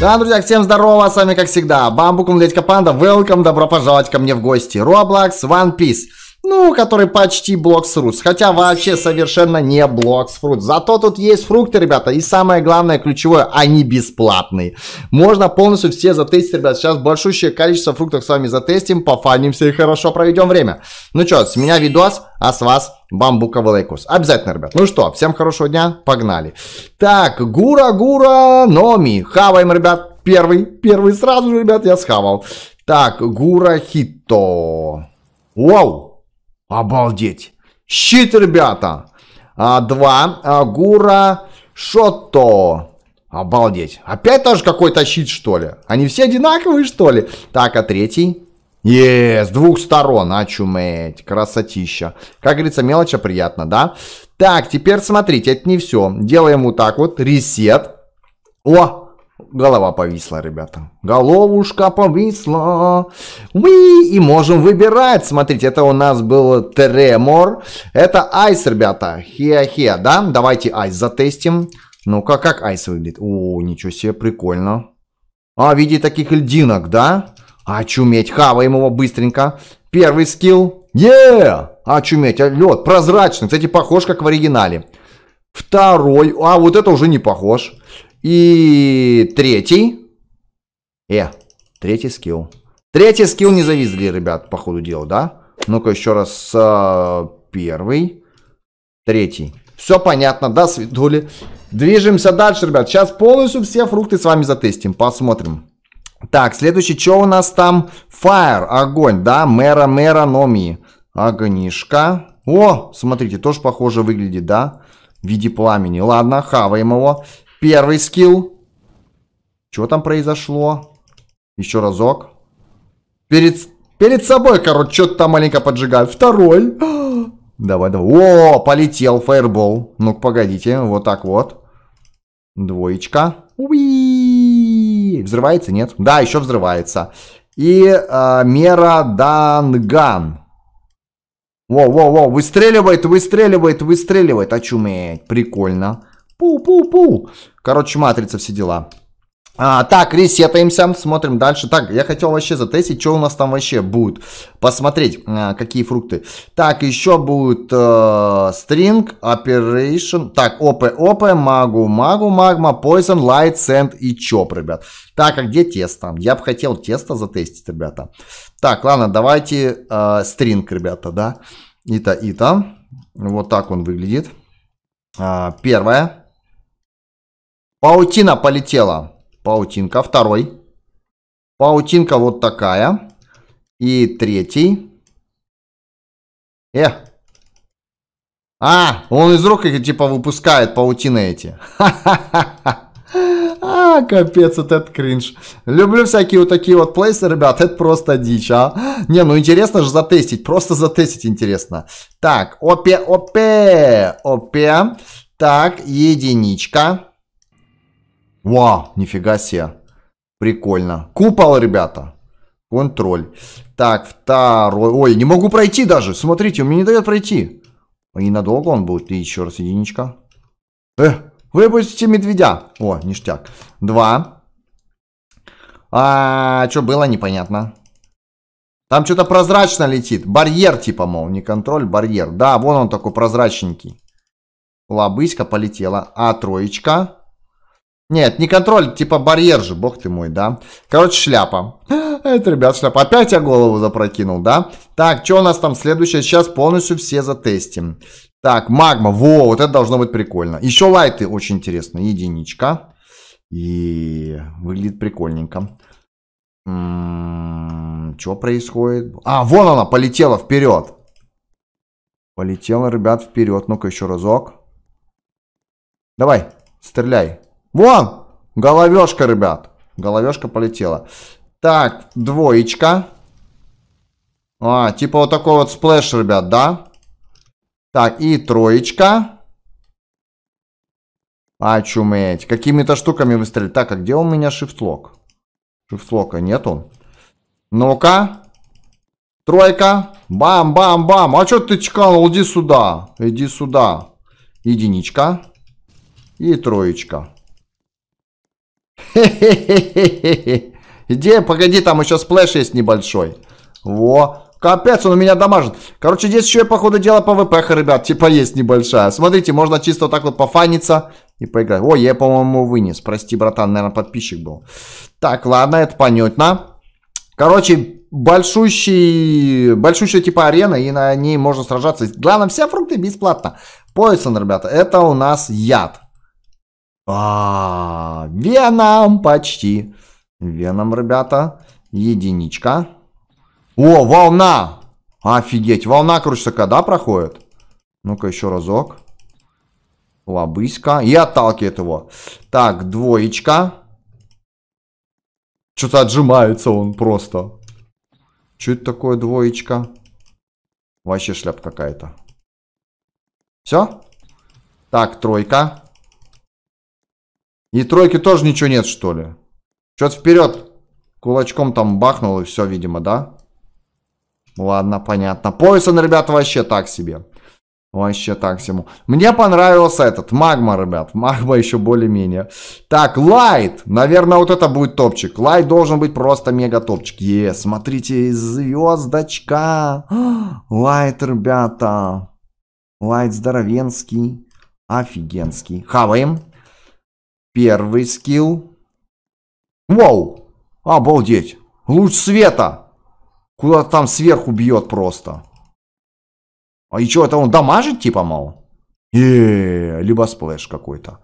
Да, друзья, всем здорово, с вами как всегда Бамбуком Ледька Панда, welcome, добро пожаловать ко мне в гости Roblox One Piece ну, который почти Блокс Рутс, хотя вообще совершенно не Блокс Фрут. Зато тут есть фрукты, ребята, и самое главное, ключевое, они бесплатные. Можно полностью все затестить, ребят. Сейчас большущее количество фруктов с вами затестим, пофанимся и хорошо проведем время. Ну что, с меня видос, а с вас бамбуковый лайкус. Обязательно, ребят. Ну что, всем хорошего дня, погнали. Так, Гура-Гура Номи. Хаваем, ребят. Первый, первый сразу же, ребят, я схавал. Так, Гура Хито. Вау, Обалдеть! Щит, ребята! А, два. агура Гура Шото. Обалдеть. Опять тоже какой-то щит, что ли? Они все одинаковые, что ли? Так, а третий? Е, с двух сторон, А чуметь, красотища. Как говорится, мелочь, а приятно, да? Так, теперь смотрите, это не все. Делаем вот так вот, ресет. О, Голова повисла, ребята. Головушка повисла. Мы и можем выбирать. Смотрите, это у нас был Тремор. Это айс, ребята. Хе-хе, да? Давайте айс затестим. Ну-ка, как айс выглядит? О, ничего себе, прикольно. А, в виде таких льдинок, да? Очуметь, хаваем его быстренько. Первый скилл. Е! Yeah! Очуметь, а, лед прозрачный. Кстати, похож, как в оригинале. Второй. А, вот это уже не похож. И третий. Э, третий скилл. Третий скилл не зависли, ребят, по ходу дела, да? Ну-ка еще раз. Э, первый. Третий. Все понятно, да, свидули? Движемся дальше, ребят. Сейчас полностью все фрукты с вами затестим. Посмотрим. Так, следующий, что у нас там? Fire, огонь, да? Мэра, мэра, номи. Огнишка. О, смотрите, тоже похоже выглядит, да? В виде пламени. Ладно, хаваем его. Первый скилл. Что там произошло? Еще разок. Перед, перед собой, короче, что-то там маленько поджигают. Второй. Давай, давай. О, полетел фаербол. Ну-ка, погодите. Вот так вот. Двоечка. Уи! Взрывается? Нет. Да, еще взрывается. И э, а, мера Данган. Воу-воу-воу, выстреливает, выстреливает, выстреливает. Очуметь. Прикольно. Пу-пу-пу. Короче, матрица, все дела. А, так, ресетаемся, смотрим дальше. Так, я хотел вообще затестить, что у нас там вообще будет. Посмотреть, а, какие фрукты. Так, еще будет э, string, operation, так, оп, оп, магу, магу, магма, poison, light, sand и чоп, ребят. Так, а где тесто? Я бы хотел тесто затестить, ребята. Так, ладно, давайте э, string, ребята, да. И-то, и-то. Вот так он выглядит. А, первое. Паутина полетела. Паутинка. Второй. Паутинка вот такая. И третий. Э. А, он из рук их типа выпускает паутины эти. А, капец, вот этот кринж. Люблю всякие вот такие вот плейсы, ребят, это просто дичь, а. Не, ну интересно же затестить, просто затестить интересно. Так, опе, опе, опе. Так, единичка. Вау, нифига себе. Прикольно. Купол, ребята. Контроль. Так, второй. Ой, не могу пройти даже. Смотрите, он мне не дает пройти. И а надолго он будет. И еще раз единичка. Э, выпустите медведя. О, ништяк. Два. А, что было, непонятно. Там что-то прозрачно летит. Барьер типа, мол, не контроль, барьер. Да, вон он такой прозрачненький. Лобыська полетела. А, троечка. Нет, не контроль, типа барьер же, бог ты мой, да? Короче, шляпа. Это, ребят, шляпа. Опять я голову запрокинул, да? Так, что у нас там следующее? Сейчас полностью все затестим. Так, магма. Во, вот это должно быть прикольно. Еще лайты очень интересно. Единичка. И выглядит прикольненько. М-м, что происходит? А, вон она, полетела вперед. Полетела, ребят, вперед. Ну-ка еще разок. Давай, стреляй. Вон! Головешка, ребят. Головешка полетела. Так, двоечка. А, типа вот такой вот сплэш, ребят, да? Так, и троечка. А Очуметь. Какими-то штуками выстрелить. Так, а где у меня шифтлок? Шифтлока нету. Ну-ка. Тройка. Бам-бам-бам. А что ты чканул? Иди сюда. Иди сюда. Единичка. И троечка хе Иди, погоди, там еще сплэш есть небольшой. Во. Капец, он у меня дамажит. Короче, здесь еще, по ходу дела, ПВП, ребят, типа есть небольшая. Смотрите, можно чисто вот так вот пофаниться и поиграть. О, я, по-моему, вынес. Прости, братан, наверное, подписчик был. Так, ладно, это понятно. Короче, большущий, большущая типа арена, и на ней можно сражаться. Главное, все фрукты бесплатно. Поясон, ребята, это у нас яд. А, Веном почти. Веном, ребята. Единичка. О, волна! Офигеть, волна, короче, да, проходит? Ну-ка, еще разок. Лобыська. И отталкивает его. Так, двоечка. Что-то отжимается он просто. Что это такое двоечка? Вообще шляп какая-то. Все? Так, тройка. И тройки тоже ничего нет, что ли? Чё-то вперед. Кулачком там бахнул и все, видимо, да? Ладно, понятно. Поясон, ребят, вообще так себе. Вообще так всему. Мне понравился этот. Магма, ребят. Магма еще более-менее. Так, лайт. Наверное, вот это будет топчик. Лайт должен быть просто мега топчик. Е, смотрите, звездочка. Лайт, ребята. Лайт здоровенский. Офигенский. Хаваем. Первый скилл. Вау! Обалдеть! Луч света! Куда-то там сверху бьет просто. А и что, это он дамажит типа мало? Э, -э, -э либо сплэш какой-то.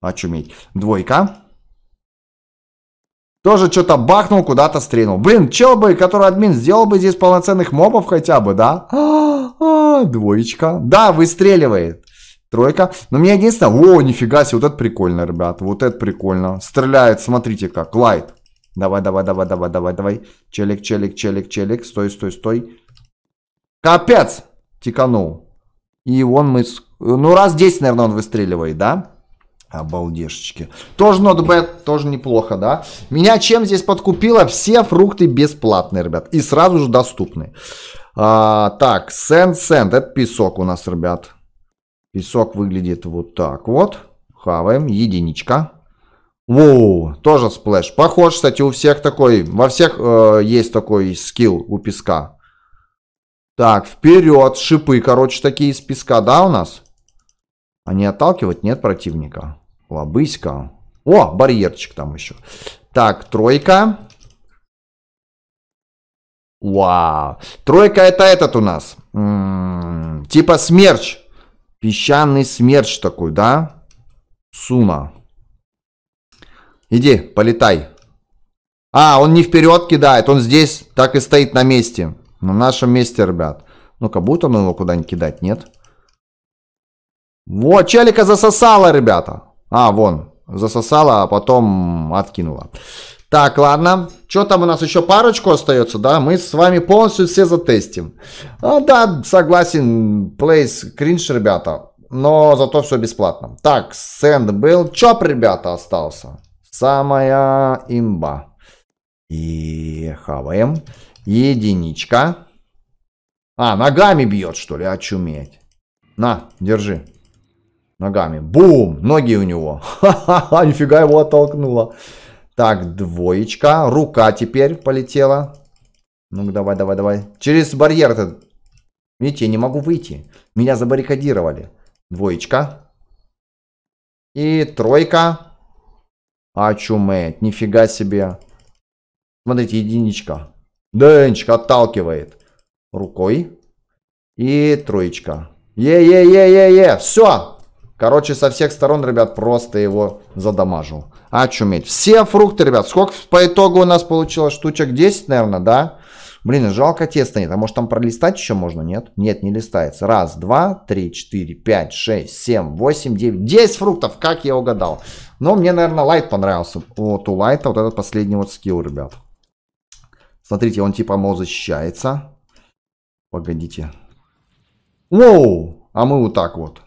Очуметь. Двойка. Тоже что-то бахнул, куда-то стрельнул. Блин, чел бы, который админ, сделал бы здесь полноценных мобов хотя бы, да? А -а -а, двоечка. Да, выстреливает тройка. Но мне единственное, о, нифига себе, вот это прикольно, ребят, вот это прикольно. Стреляет, смотрите как, лайт. Давай, давай, давай, давай, давай, давай. Челик, челик, челик, челик, стой, стой, стой. Капец, тиканул. И он мы, ну раз 10, наверное, он выстреливает, да? Обалдешечки. Тоже not тоже неплохо, да? Меня чем здесь подкупило? Все фрукты бесплатные, ребят. И сразу же доступны. А, так, сент-сент, это песок у нас, ребят. Песок выглядит вот так вот. Хаваем. Единичка. Воу, тоже сплэш. Похож, кстати, у всех такой. Во всех э, есть такой скилл у песка. Так, вперед. Шипы, короче, такие из песка, да, у нас? Они отталкивать нет противника. Лобыська. О, барьерчик там еще. Так, тройка. Вау. Тройка это этот у нас. М м-м, -м, типа смерч. Песчаный смерч такой, да? Суна. Иди, полетай. А, он не вперед кидает, он здесь так и стоит на месте. На нашем месте, ребят. Ну-ка, будет он его куда-нибудь кидать, нет? Вот, челика засосала, ребята. А, вон, засосала, а потом откинула. Так, ладно. Что там у нас еще парочку остается, да? Мы с вами полностью все затестим. А, да, согласен, плейс кринж, ребята. Но зато все бесплатно. Так, сенд был. Чоп, ребята, остался. Самая имба. И хаваем. Единичка. А, ногами бьет, что ли? Очуметь. На, держи. Ногами. Бум! Ноги у него. Ха-ха-ха, нифига его оттолкнуло. Так, двоечка. Рука теперь полетела. ну давай, давай, давай. Через барьер этот. Видите, я не могу выйти. Меня забаррикадировали. Двоечка. И тройка. А Очуметь, нифига себе. Смотрите, единичка. Денечка отталкивает. Рукой. И троечка. Е-е-е-е-е. Все. Короче, со всех сторон, ребят, просто его задамажу. Очуметь. А Все фрукты, ребят. Сколько по итогу у нас получилось? Штучек 10, наверное, да? Блин, ну жалко теста нет. А может там пролистать еще можно? Нет? Нет, не листается. Раз, два, три, четыре, пять, шесть, семь, восемь, девять. Десять фруктов, как я угадал. Но мне, наверное, лайт понравился. Вот у лайта вот этот последний вот скилл, ребят. Смотрите, он типа, мол, защищается. Погодите. Воу! А мы вот так вот.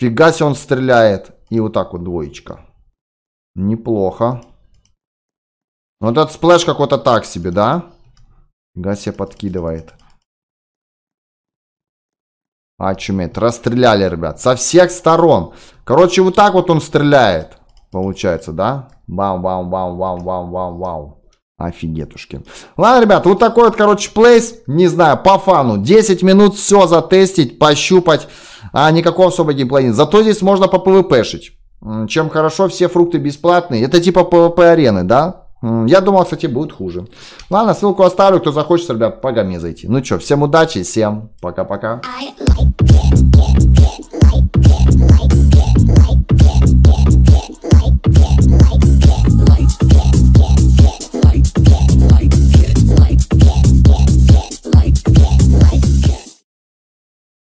Фига себе он стреляет. И вот так вот двоечка. Неплохо. Ну, вот этот сплэш какой-то так себе, да? Гася подкидывает. Очуметь. А, Расстреляли, ребят. Со всех сторон. Короче, вот так вот он стреляет. Получается, да? Бам-бам-бам-бам-бам-бам-бам. Офигетушки. Ладно, ребят, вот такой вот, короче, плейс. Не знаю, по фану. 10 минут все затестить, пощупать. А, никакого особого геймплея нет. Зато здесь можно по ПВПшить. Чем хорошо, все фрукты бесплатные. Это типа PvP арены, да? Я думал, кстати, будет хуже. Ладно, ссылку оставлю, кто захочет, ребят, по гоме зайти. Ну что, всем удачи, всем пока-пока.